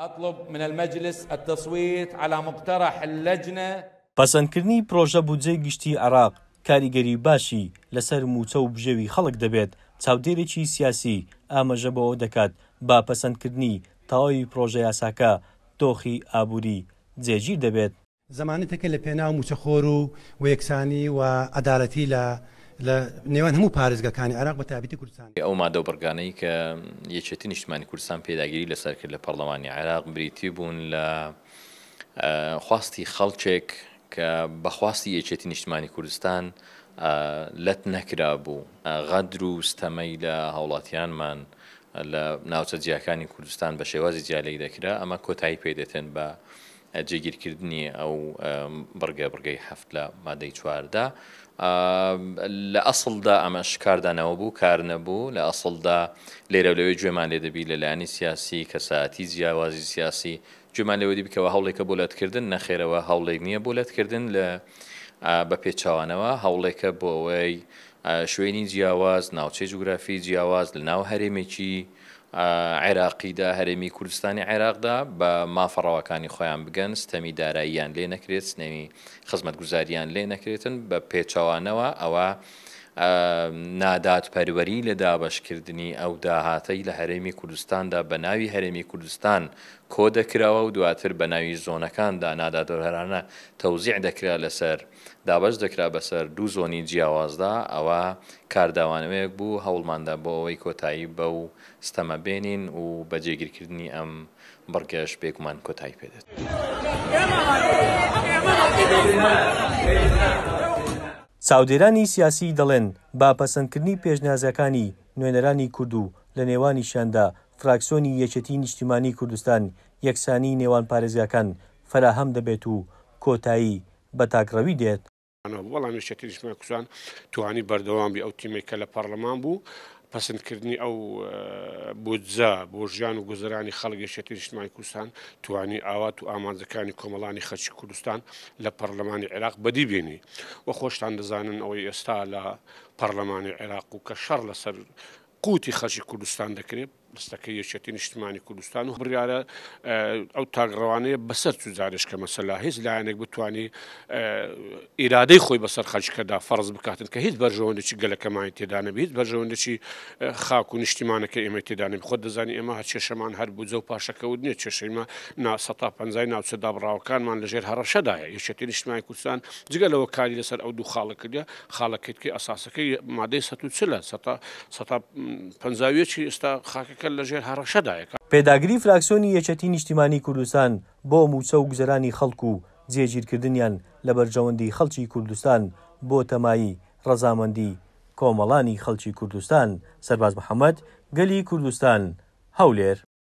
أطلب من المجلس التصويت على مقترح اللجنة پسندکردنی پرۆژە بودجێ گشتی عراق کاریگەری باشی لەسەر موچە و بژێوی خەڵک دەبێت چاودێرێکی سیاسی ئاماژە بەوە دەکات با پەسەندکردنی تاوای پرۆژە یاساکە دۆخی ئابووری جێگیر دەبێت زمانێتەکە لە پێناو موچەخۆر و و یەکسانی و عدالەتی لە لە نێوان هەموو پارێزگەکانی عراق بە تابیتی کوردستان ئەو مادە و بەرگانەی کە یەکێتی نیشتمانی کوردستان پێداگیری لەسەر کرد لە پەرلەمانی عێراق بریتی بوون لە خواستی خەڵچێک کە بەخواستی یەکێتی نیشتمانی کوردستان لەت نەکرا بوو غەدر و ستەمەی لە هاوڵاتیانمان لە ناوچە جیاکانی کوردستان بە شێوازی جیالەی دەکرا ئەمە کۆتایی پێدەێتن بە جێگیرکردنی ئەو بڕگە بڕگەی هەفت لە مادەی چواردا لە ئەسڵدا ئەمە شکاردانەوە بوو کار نەبوو لە ئەسڵدا لێرە لەوێ گوێمان لێ دەبی لە لایانی سیاسی کەساتی جیاوازی سیاسی گوێمان لەوەدی بکەوە هەوڵێکە بۆلەتکردن نەخێرەوە هەوڵێک نییە بۆلەتکردن لە بە پێچوانەوە هەوڵێکە بۆ ئەوەی شوێنی جیاواز ناوچەی جوگرافی جیاواز لە ناو هەرێمێکی عێراقیدا هەرێمی کوردستانی عێراقدا بە مافەڕەوەکانی خۆیان بگەن ستەمی داراییان لێ نەکرێت سنەوی خزمەت گوزاریان لێ نەکرێتن بە پێچەوانەوە ئەوە نادات پەروەری لە دابشکردنی ئەو داهاتەی لە هەرێمی کوردستاندا بە ناوی هەرێمی کوردستان کۆ دەکراوە و دواتر بە ناوی زۆنەکاندا نادادۆهرانە تەوزیع دەکرا لەسەر دابش دەکرا بەسەر دوو زۆنی جیاوازدا ئەوە کارداوانەوەیەک بوو هەوڵماندا بۆ ئەوەی کۆتایی بە و ستەمە بێنین و بەجێگیرکردنی ئەم بڕگەش بێکمان کۆتایی پێدەێت. چاودێرانی سیاسی دەڵێن با پەسەندکردنی پێشنیازەکانی نوێنەرانی کورد و لە نێوانی شاندا فراکسۆنی یەکەتی نیشتیمانی کوردستان یەکسانی نێوان پارێزیەکان فراهەم دەبێت و کۆتایی بە تاکڕەوی دێت وەڵام شەکردشمە کوسان توانی بەردەوام بی ئەو تیمێکە لە پەرلەمان بوو پسندکردنی ئەو بودجا بۆ ژیان و گوزرانی خەڵگەشێتی نیشتمای کوردستان توانی ئاوات و ئامانزەکانی کۆمەڵانی خەچی کوردستان لە پەرلەمانی عێراق بەدی بینی وە خۆشتان دەزانن ئەوەی ئێستا لە پەرلەمانی عێراق و کە شەڕ لەسەر قوتی خەشی کوردستان دەکرێت دەستەکە یەکێتی نیشتمانی کوردستان و بڕیاە ئەو تاگڕوانەیە بەسەر چزارش کە مەسەلا هیچ لایەنێک بتانی ئیرادەی خۆی بەسەر خەلچکەدا فەرز بکاتن کە هیچ بەرژەوەندێکی گەلەکەمانی تێدانە بیت بەرژەوەندێکی خاک و نیشتیمانەکە ئێمە تێدانێت خۆ دەزانانی ئێمە هەچێشەمان هەر بوو زەو پاشەکە و نیە چێشەیمە نا 150 ناوچەدا بڕاوەکانمان لەژێر هەڕەشەدایە یەکێتی نیشتمانی کوردستان جگەلەوە کاری لەسەر ئەو دوو خاڵەکردە خاڵەکەیتکە ئەساسەکەی مادەی سە چلە 5 ئێستا خاکەکە کە لە ژێر هەڕەشەدایەکە پێداگری فراکسیۆنی یەچەتی نیشتیمانی کوردستان بۆ موچە و گزەرانی خەڵکو و جێگیرکردنیان لە بەرجەوەندی خەڵکی کوردستان بۆ تەمایی ڕەزامەندی کۆمەڵانی خەڵکی کوردستان سەرباز محەممەد گەلی کوردستان هەولێر